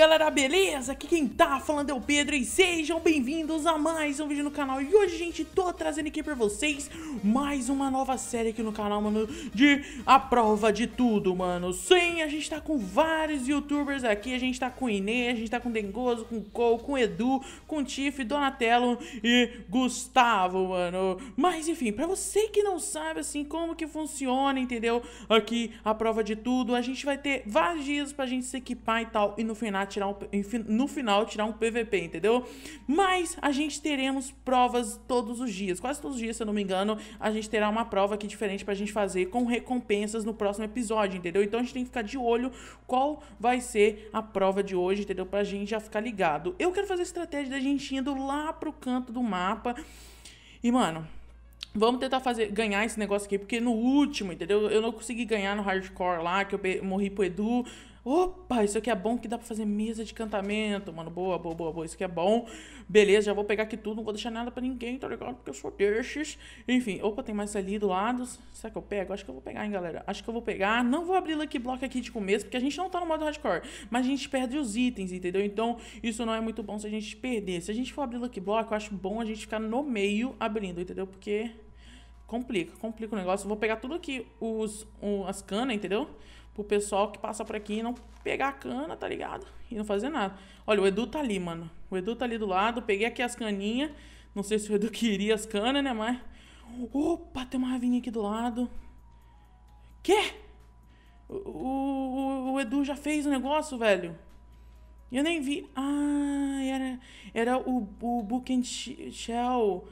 galera, beleza? Aqui quem tá falando é o Pedro e sejam bem-vindos a mais um vídeo no canal E hoje, gente, tô trazendo aqui pra vocês mais uma nova série aqui no canal, mano De A Prova de Tudo, mano Sim, a gente tá com vários youtubers aqui A gente tá com o Inê, a gente tá com o Dengoso, com o Cole, com o Edu, com o Tiff, Donatello e Gustavo, mano Mas, enfim, pra você que não sabe, assim, como que funciona, entendeu? Aqui, A Prova de Tudo, a gente vai ter vários dias pra gente se equipar e tal E no final tirar um, no final tirar um PVP, entendeu? Mas a gente teremos provas todos os dias, quase todos os dias, se eu não me engano, a gente terá uma prova aqui diferente pra gente fazer com recompensas no próximo episódio, entendeu? Então a gente tem que ficar de olho qual vai ser a prova de hoje, entendeu? Pra gente já ficar ligado. Eu quero fazer a estratégia da gente indo lá pro canto do mapa. E, mano, Vamos tentar fazer, ganhar esse negócio aqui, porque no último, entendeu? Eu não consegui ganhar no hardcore lá, que eu morri pro Edu. Opa, isso aqui é bom que dá pra fazer mesa de cantamento, mano. Boa, boa, boa, boa. Isso aqui é bom. Beleza, já vou pegar aqui tudo. Não vou deixar nada pra ninguém, tá ligado? Porque eu sou destes. Enfim, opa, tem mais ali do lado. Será que eu pego? Acho que eu vou pegar, hein, galera. Acho que eu vou pegar. Não vou abrir Lucky Block aqui de começo, porque a gente não tá no modo hardcore. Mas a gente perde os itens, entendeu? Então, isso não é muito bom se a gente perder. Se a gente for abrir Lucky Block, eu acho bom a gente ficar no meio abrindo, entendeu? Porque complica, complica o negócio. Vou pegar tudo aqui, os, um, as canas, entendeu? pro pessoal que passa por aqui não pegar a cana, tá ligado? E não fazer nada. Olha, o Edu tá ali, mano. O Edu tá ali do lado. Peguei aqui as caninhas. Não sei se o Edu queria as canas, né? Mas. Opa, tem uma ravinha aqui do lado. Quê? O, o, o Edu já fez o um negócio, velho. Eu nem vi. Ah, era, era o, o Book and Shell.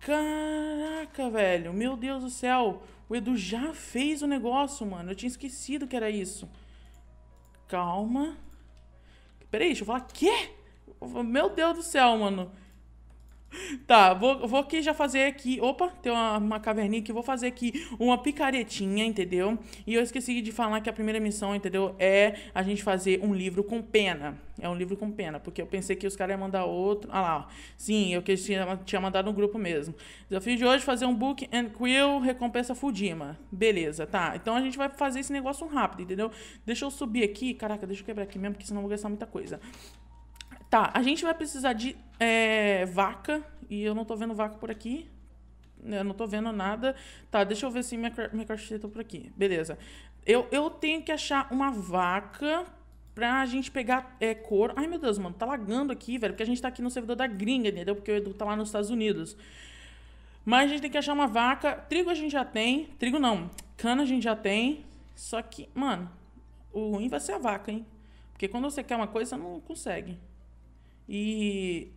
Caraca, velho. Meu Deus do céu. O Edu já fez o negócio, mano. Eu tinha esquecido que era isso. Calma. Peraí, deixa eu falar. Quê? Meu Deus do céu, mano. Tá, vou, vou aqui já fazer aqui. Opa, tem uma, uma caverninha que vou fazer aqui uma picaretinha, entendeu? E eu esqueci de falar que a primeira missão, entendeu? É a gente fazer um livro com pena. É um livro com pena, porque eu pensei que os caras iam mandar outro. Ah lá, ó. sim, eu que tinha, tinha mandado no grupo mesmo. Desafio de hoje: fazer um book and quill, recompensa Fudima. Beleza, tá. Então a gente vai fazer esse negócio rápido, entendeu? Deixa eu subir aqui. Caraca, deixa eu quebrar aqui mesmo, porque senão eu vou gastar muita coisa. Tá, a gente vai precisar de é, vaca. E eu não tô vendo vaca por aqui. Eu não tô vendo nada. Tá, deixa eu ver se minha, minha cartilha tá por aqui. Beleza. Eu, eu tenho que achar uma vaca pra gente pegar é, couro. Ai, meu Deus, mano, tá lagando aqui, velho, porque a gente tá aqui no servidor da gringa, entendeu? Porque o Edu tá lá nos Estados Unidos. Mas a gente tem que achar uma vaca. Trigo a gente já tem. Trigo não. Cana a gente já tem. Só que, mano, o ruim vai ser a vaca, hein? Porque quando você quer uma coisa, você não consegue e,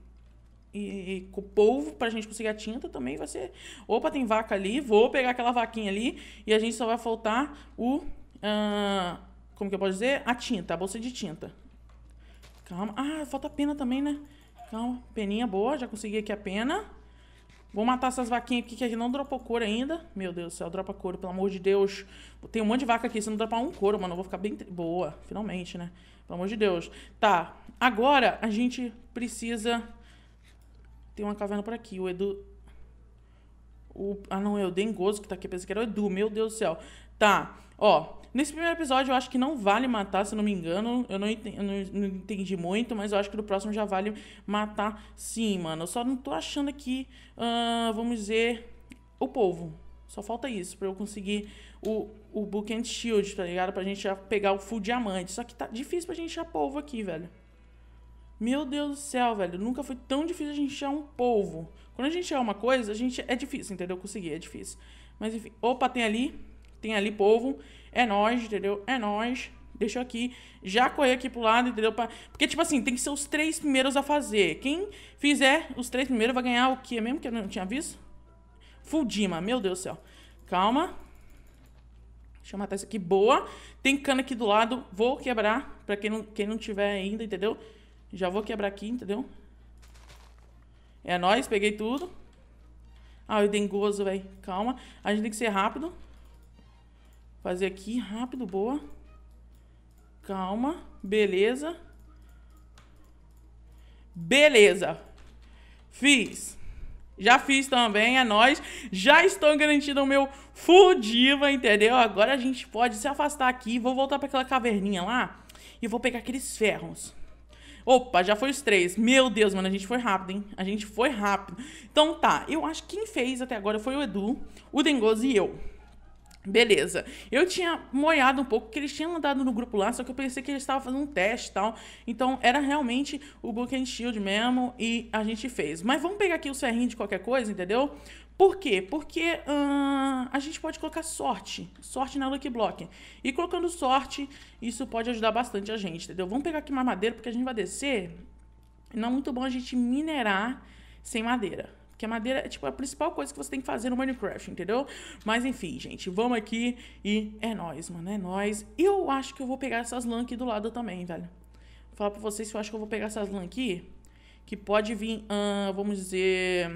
e, e polvo pra gente conseguir a tinta também vai ser. Opa, tem vaca ali, vou pegar aquela vaquinha ali e a gente só vai faltar o. Uh, como que eu posso dizer? A tinta, a bolsa de tinta. Calma. Ah, falta a pena também, né? Calma, peninha boa, já consegui aqui a pena. Vou matar essas vaquinhas aqui que gente não dropou couro ainda. Meu Deus do céu, dropa couro, pelo amor de Deus. Tem um monte de vaca aqui, se não dropar um couro, mano, eu vou ficar bem... Boa, finalmente, né? Pelo amor de Deus. Tá, agora a gente precisa... Tem uma caverna por aqui, o Edu... O... Ah, não, é o Dengoso que tá aqui, pensei que era o Edu, meu Deus do céu. Tá, ó, Nesse primeiro episódio, eu acho que não vale matar, se não me engano. Eu não, entendi, eu não, entendi muito, mas eu acho que no próximo já vale matar sim, mano. Eu só não tô achando aqui, uh, vamos dizer, o povo. Só falta isso pra eu conseguir o, o Book and Shield, tá ligado? Pra gente já pegar o full diamante. Só que tá difícil pra gente achar povo aqui, velho. Meu Deus do céu, velho. Nunca foi tão difícil a gente achar um povo Quando a gente é uma coisa, a gente é difícil, entendeu? Conseguir, é difícil. Mas enfim. Opa, tem ali. Tem ali povo é nós, entendeu? É nós. Deixa eu aqui, já correr aqui pro lado, entendeu? Pra... Porque, tipo assim, tem que ser os três primeiros a fazer. Quem fizer os três primeiros vai ganhar o quê mesmo? Que eu não tinha visto? Fudima, meu Deus do céu. Calma. Deixa eu matar isso aqui. Boa. Tem cana aqui do lado. Vou quebrar. Pra quem não, quem não tiver ainda, entendeu? Já vou quebrar aqui, entendeu? É nóis, peguei tudo. Ah, o dengoso, velho. Calma. A gente tem que ser rápido. Fazer aqui, rápido, boa. Calma, beleza. Beleza. Fiz. Já fiz também, é nóis. Já estou garantindo o meu fudiva, entendeu? Agora a gente pode se afastar aqui. Vou voltar para aquela caverninha lá e vou pegar aqueles ferros. Opa, já foi os três. Meu Deus, mano, a gente foi rápido, hein? A gente foi rápido. Então tá, eu acho que quem fez até agora foi o Edu, o Dengoso e eu. Beleza. Eu tinha moiado um pouco que eles tinham andado no grupo lá, só que eu pensei que eles estavam fazendo um teste e tal. Então era realmente o Book and Shield mesmo e a gente fez. Mas vamos pegar aqui o serrinho de qualquer coisa, entendeu? Por quê? Porque hum, a gente pode colocar sorte, sorte na Lucky Block. E colocando sorte, isso pode ajudar bastante a gente, entendeu? Vamos pegar aqui mais madeira, porque a gente vai descer. Não é muito bom a gente minerar sem madeira. Porque a madeira é tipo a principal coisa que você tem que fazer no Minecraft, entendeu? Mas enfim, gente, vamos aqui e é nóis, mano, é nóis. Eu acho que eu vou pegar essas LAN aqui do lado também, velho. Vou falar pra vocês se eu acho que eu vou pegar essas LAN aqui, que pode vir, vamos dizer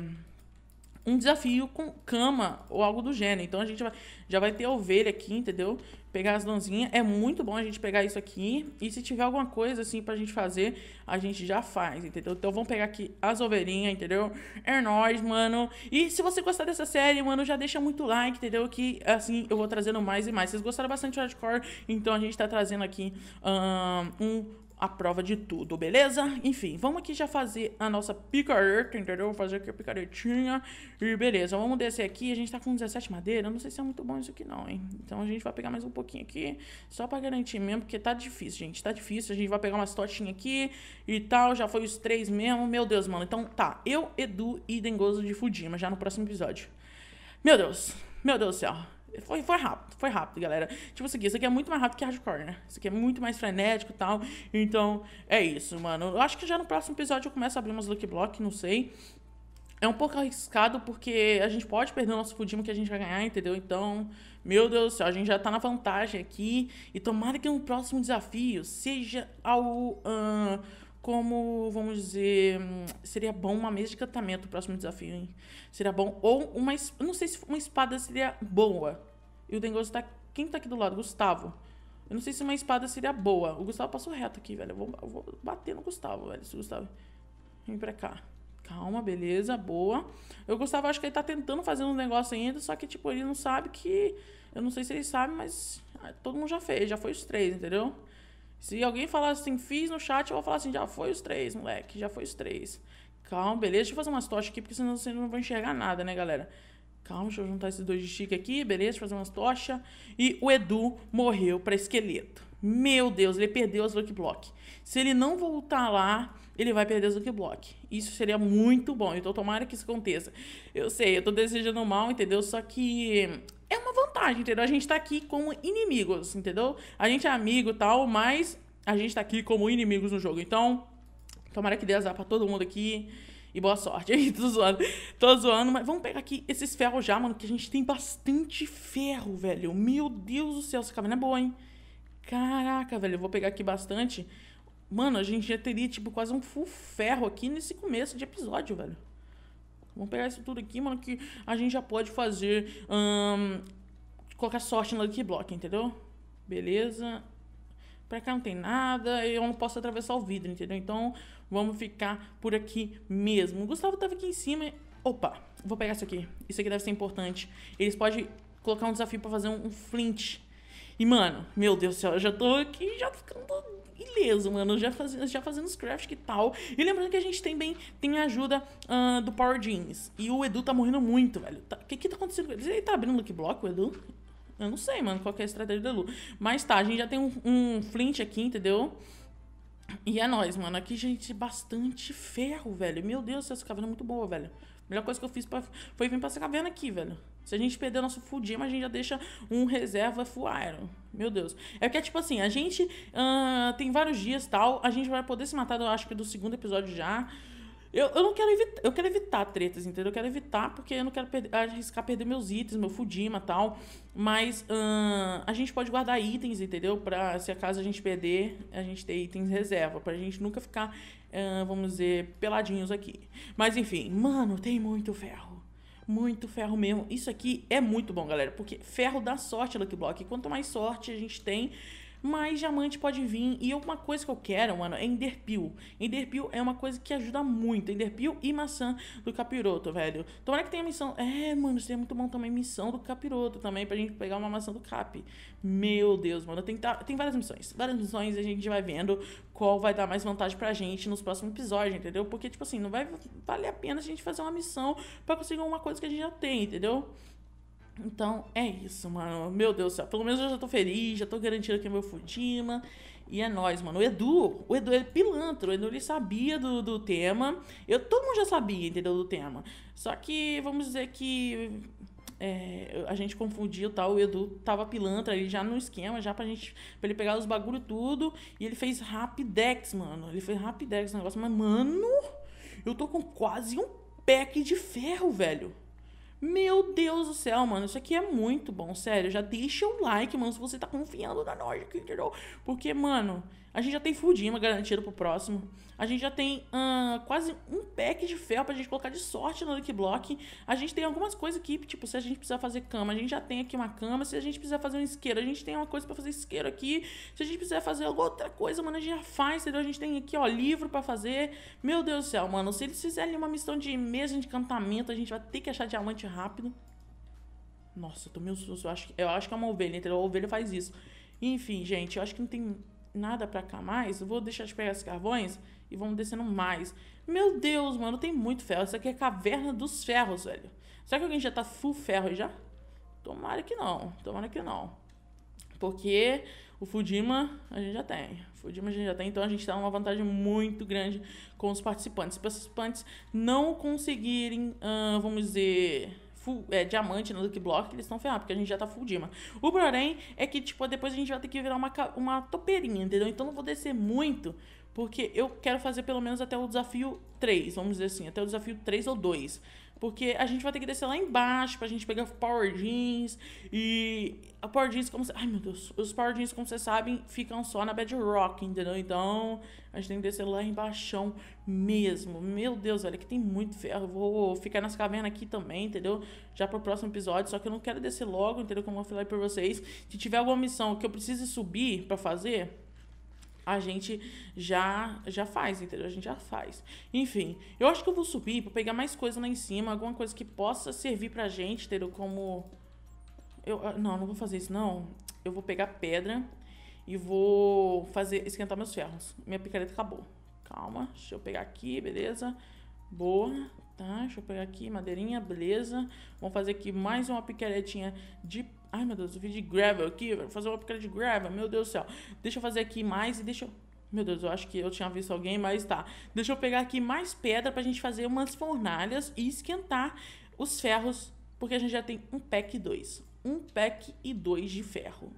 um desafio com cama ou algo do gênero. Então a gente vai, já vai ter ovelha aqui, entendeu? Pegar as lãzinhas. É muito bom a gente pegar isso aqui. E se tiver alguma coisa assim pra gente fazer, a gente já faz, entendeu? Então vamos pegar aqui as ovelhinhas, entendeu? É nóis, mano. E se você gostar dessa série, mano, já deixa muito like, entendeu? Que assim eu vou trazendo mais e mais. Vocês gostaram bastante de hardcore, então a gente tá trazendo aqui um a prova de tudo, beleza? Enfim, vamos aqui já fazer a nossa picareta, entendeu? Vou fazer aqui a picaretinha e beleza. Vamos descer aqui, a gente tá com 17 madeira, não sei se é muito bom isso aqui não, hein? Então a gente vai pegar mais um pouquinho aqui, só pra garantir mesmo, porque tá difícil, gente, tá difícil. A gente vai pegar umas totinhas aqui e tal, já foi os três mesmo, meu Deus, mano. Então tá, eu, Edu e Dengoso de Fudima, já no próximo episódio. Meu Deus, meu Deus do céu. Foi, foi rápido, foi rápido, galera. Tipo isso assim, isso aqui é muito mais rápido que hardcore, né? Isso aqui é muito mais frenético e tal. Então, é isso, mano. Eu acho que já no próximo episódio eu começo a abrir umas Lucky Block, não sei. É um pouco arriscado porque a gente pode perder o nosso Fudimo que a gente vai ganhar, entendeu? Então, meu Deus do céu, a gente já tá na vantagem aqui. E tomara que no próximo desafio seja ao. Uh, como, vamos dizer, hum, seria bom uma mesa de encantamento, o próximo desafio, hein? Seria bom. Ou uma. Não sei se uma espada seria boa. E o Dengoso tá. Quem tá aqui do lado? Gustavo. Eu não sei se uma espada seria boa. O Gustavo passou reto aqui, velho. Eu vou, eu vou bater no Gustavo, velho. Se o Gustavo. Vem pra cá. Calma, beleza, boa. Eu Gustavo, acho que ele tá tentando fazer um negócio ainda, só que, tipo, ele não sabe que. Eu não sei se ele sabe, mas ah, todo mundo já fez, já foi os três, entendeu? Se alguém falar assim, fiz no chat, eu vou falar assim, já foi os três, moleque, já foi os três. Calma, beleza? Deixa eu fazer umas tochas aqui, porque senão vocês não vão enxergar nada, né, galera? Calma, deixa eu juntar esses dois de chique aqui, beleza? Deixa eu fazer umas tochas. E o Edu morreu para esqueleto. Meu Deus, ele perdeu as Lucky Block. Se ele não voltar lá, ele vai perder as Lucky Block. Isso seria muito bom. Então tomara que isso aconteça. Eu sei, eu tô desejando mal, entendeu? Só que é uma vantagem, entendeu? A gente tá aqui como inimigos, entendeu? A gente é amigo e tal, mas a gente tá aqui como inimigos no jogo. Então, tomara que dê azar pra todo mundo aqui. E boa sorte. Aí, tô zoando. Tô zoando, mas vamos pegar aqui esses ferros já, mano, que a gente tem bastante ferro, velho. Meu Deus do céu, essa caverna é boa, hein? caraca, velho, eu vou pegar aqui bastante. Mano, a gente já teria, tipo, quase um full ferro aqui nesse começo de episódio, velho. Vamos pegar isso tudo aqui, mano, que a gente já pode fazer. Hum, colocar sorte no Lucky Block, entendeu? Beleza. Pra cá não tem nada, eu não posso atravessar o vidro, entendeu? Então vamos ficar por aqui mesmo. O Gustavo tava aqui em cima. Opa, vou pegar isso aqui. Isso aqui deve ser importante. Eles podem colocar um desafio pra fazer um, um flint. E, mano, meu Deus do céu, eu já tô aqui já ficando ileso, mano. Já fazendo, já fazendo os crafts e tal. E lembrando que a gente tem bem, tem a ajuda uh, do Power Jeans. E o Edu tá morrendo muito, velho. O tá, que que tá acontecendo com ele? Ele tá abrindo o Lucky Block, o Edu? Eu não sei, mano, qual que é a estratégia do Edu. Mas tá, a gente já tem um, um flint aqui, entendeu? E é nóis, mano. Aqui, gente, bastante ferro, velho. Meu Deus, essa caverna é muito boa, velho. A melhor coisa que eu fiz pra, foi vir pra essa caverna aqui, velho. Se a gente perder nosso full a gente já deixa um reserva full iron. Meu Deus. É que é tipo assim, a gente uh, tem vários dias tal, a gente vai poder se matar, eu acho que do segundo episódio já. Eu, eu não quero evitar, eu quero evitar tretas, entendeu? Eu quero evitar porque eu não quero perder, arriscar perder meus itens, meu Fudima e tal. Mas uh, a gente pode guardar itens, entendeu? Pra se acaso a gente perder, a gente ter itens reserva. Pra gente nunca ficar, uh, vamos dizer, peladinhos aqui. Mas enfim, mano, tem muito ferro. Muito ferro mesmo. Isso aqui é muito bom, galera, porque ferro dá sorte Lucky Block. quanto mais sorte a gente tem, mas diamante pode vir. E uma coisa que eu quero, mano, é enderpeel. Enderpeel é uma coisa que ajuda muito. Enderpeel e maçã do capiroto, velho. Tomara que tenha missão. É, mano, seria é muito bom também missão do capiroto também, pra gente pegar uma maçã do cap. Meu Deus, mano. Tem, tá, tem várias missões. Várias missões e a gente vai vendo qual vai dar mais vantagem pra gente nos próximos episódios, entendeu? Porque, tipo assim, não vai valer a pena a gente fazer uma missão pra conseguir uma coisa que a gente já tem, entendeu? Então é isso, mano. Meu Deus do céu. Pelo menos eu já tô feliz, já tô garantindo aqui é meu Fudima. E é nóis, mano. O Edu, o Edu é pilantra, o Edu ele sabia do, do tema. Eu, todo mundo já sabia, entendeu? Do tema. Só que vamos dizer que é, a gente confundiu tal, o Edu tava pilantra ali já no esquema, já pra gente pra ele pegar os bagulho tudo. E ele fez Rapidex, mano. Ele fez Rapidex o negócio, mas, mano, eu tô com quase um pack de ferro, velho. Meu Deus do céu, mano, isso aqui é muito bom, sério. Já deixa o like, mano, se você tá confiando na nós aqui, entendeu? Porque, mano, a gente já tem Fudima garantido pro próximo. A gente já tem uh, quase um pack de ferro pra gente colocar de sorte no Lucky Block. A gente tem algumas coisas aqui, tipo, se a gente precisar fazer cama, a gente já tem aqui uma cama. Se a gente precisar fazer um isqueiro, a gente tem uma coisa pra fazer isqueiro aqui. Se a gente precisar fazer alguma outra coisa, mano, a gente já faz, entendeu? A gente tem aqui, ó, livro pra fazer. Meu Deus do céu, mano. Se eles fizerem uma missão de mesa de encantamento, a gente vai ter que achar diamante rápido. Nossa, eu tomei um susto. Eu acho, eu acho que é uma ovelha, entendeu? A ovelha faz isso. Enfim, gente, eu acho que não tem nada para cá mais, vou deixar de pegar os carvões e vamos descendo mais. Meu Deus, mano, tem muito ferro. Isso aqui é a caverna dos ferros, velho. Será que alguém já tá full ferro já? Tomara que não, tomara que não. Porque o Fudima a gente já tem. O Fudima a gente já tem, então a gente tá numa vantagem muito grande com os participantes. Se os participantes não conseguirem, uh, vamos dizer full, é, diamante no Lucky Block, eles estão ferrados, porque a gente já tá full Dima. O porém é que, tipo, depois a gente vai ter que virar uma, uma topeirinha, entendeu? Então não vou descer muito, porque eu quero fazer pelo menos até o desafio 3, vamos dizer assim, até o desafio 3 ou 2. Porque a gente vai ter que descer lá embaixo pra gente pegar Power Jeans. E a Power Jeans, como vocês. Ai meu Deus, os Power Jeans, como vocês sabem, ficam só na Bedrock, entendeu? Então a gente tem que descer lá embaixo mesmo. Meu Deus, velho, que tem muito ferro. Eu vou ficar nas cavernas aqui também, entendeu? Já pro próximo episódio. Só que eu não quero descer logo, entendeu? Como eu falei pra vocês. Se tiver alguma missão que eu precise subir pra fazer, a gente já já faz, entendeu? A gente já faz. Enfim, eu acho que eu vou subir para pegar mais coisa lá em cima, alguma coisa que possa servir pra gente, entendeu? Como eu ah, não, não vou fazer isso não. Eu vou pegar pedra e vou fazer esquentar meus ferros. Minha picareta acabou. Calma, deixa eu pegar aqui, beleza? Boa. Tá, deixa eu pegar aqui madeirinha, beleza. Vamos fazer aqui mais uma picaretinha de Ai meu Deus, eu fiz de gravel aqui, vou fazer uma picada de gravel, meu Deus do céu. Deixa eu fazer aqui mais e deixa eu... Meu Deus, eu acho que eu tinha visto alguém, mas tá. Deixa eu pegar aqui mais pedra pra gente fazer umas fornalhas e esquentar os ferros, porque a gente já tem um pack e dois. Um pack e dois de ferro.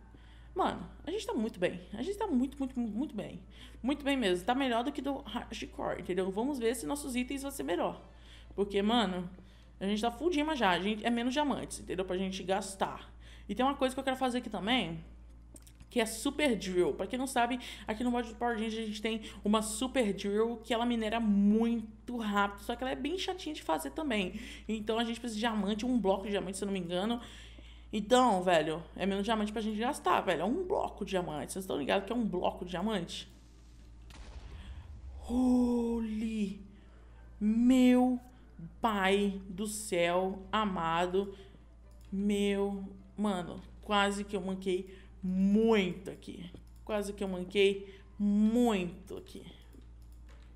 Mano, a gente tá muito bem. A gente tá muito, muito, muito, bem. Muito bem mesmo. Tá melhor do que do hardcore, entendeu? Vamos ver se nossos itens vão ser melhor. Porque, mano, a gente tá fudindo já. A gente, é menos diamantes, entendeu? Pra gente gastar. E tem uma coisa que eu quero fazer aqui também, que é Super Drill. Para quem não sabe, aqui no mod do Power Rangers a gente tem uma Super Drill que ela minera muito rápido, só que ela é bem chatinha de fazer também. Então a gente precisa de diamante, um bloco de diamante, se eu não me engano. Então, velho, é menos diamante pra gente gastar, velho. É um bloco de diamante. Vocês estão ligados que é um bloco de diamante? Holy... Meu pai do céu amado. Meu mano, quase que eu manquei muito aqui. Quase que eu manquei muito aqui.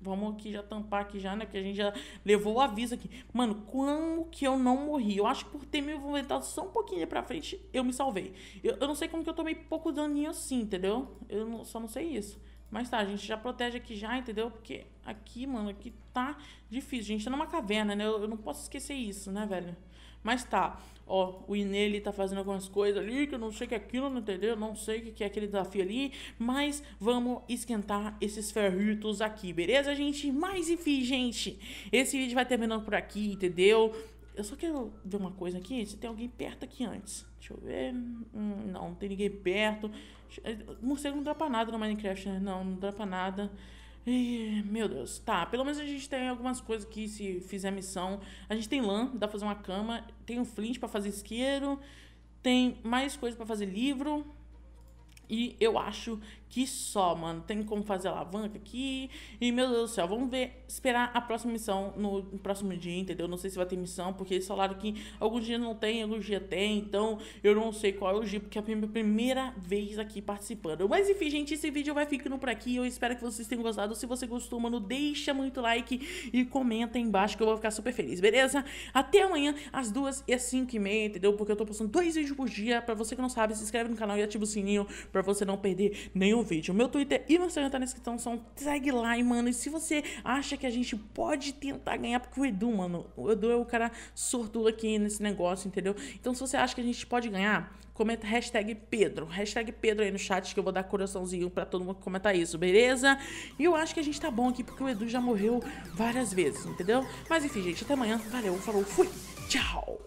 Vamos aqui já tampar aqui já, né? Porque a gente já levou o aviso aqui. Mano, como que eu não morri? Eu acho que por ter me movimentado só um pouquinho pra frente, eu me salvei. Eu, eu não sei como que eu tomei pouco daninho assim, entendeu? Eu não, só não sei isso. Mas tá, a gente já protege aqui já, entendeu? Porque aqui, mano, aqui tá difícil. A gente tá numa caverna, né? Eu, eu não posso esquecer isso, né, velho? Mas tá, ó, o Inê ele tá fazendo algumas coisas ali, que eu não sei o que é aquilo, não entendeu? Não sei o que é aquele desafio ali, mas vamos esquentar esses ferritos aqui, beleza, gente? Mas enfim, gente, esse vídeo vai terminando por aqui, entendeu? Eu só quero ver uma coisa aqui, se tem alguém perto aqui antes. Deixa eu ver. Hum, não, não tem ninguém perto. Morcego eh, não dá pra nada no Minecraft, né? Não, não pra nada meu Deus. Tá, pelo menos a gente tem algumas coisas que se fizer missão. A gente tem lã, dá pra fazer uma cama. Tem um flint para fazer isqueiro. Tem mais coisas para fazer livro. E eu acho que só, mano. Tem como fazer alavanca aqui. E, meu Deus do céu, vamos ver, esperar a próxima missão no, no próximo dia, entendeu? Não sei se vai ter missão, porque eles falaram que alguns dias não tem, alguns dias tem. Então, eu não sei qual é o dia, porque é a minha primeira vez aqui participando. Mas, enfim, gente, esse vídeo vai ficando por aqui. Eu espero que vocês tenham gostado. Se você gostou, mano, deixa muito like e comenta aí embaixo que eu vou ficar super feliz, beleza? Até amanhã, às duas e às cinco e meia, entendeu? Porque eu tô postando dois vídeos por dia. Pra você que não sabe, se inscreve no canal e ativa o sininho pra você não perder nenhum um vídeo. Meu Twitter e meu Instagram tá na descrição, são segue lá, mano. E se você acha que a gente pode tentar ganhar, porque o Edu, mano, o Edu é o cara sortudo aqui nesse negócio, entendeu? Então se você acha que a gente pode ganhar, comenta hashtag Pedro, hashtag Pedro aí no chat, que eu vou dar coraçãozinho pra todo mundo comentar isso, beleza? E eu acho que a gente tá bom aqui, porque o Edu já morreu várias vezes, entendeu? Mas enfim, gente, até amanhã. Valeu, falou, fui, tchau!